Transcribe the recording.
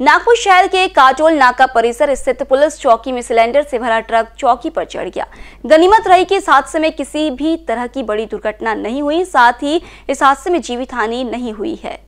नागपुर शहर के काजोल नाका परिसर स्थित पुलिस चौकी में सिलेंडर से भरा ट्रक चौकी पर चढ़ गया गनीमत रही कि इस हादसे में किसी भी तरह की बड़ी दुर्घटना नहीं हुई साथ ही इस हादसे में जीवित हानि नहीं हुई है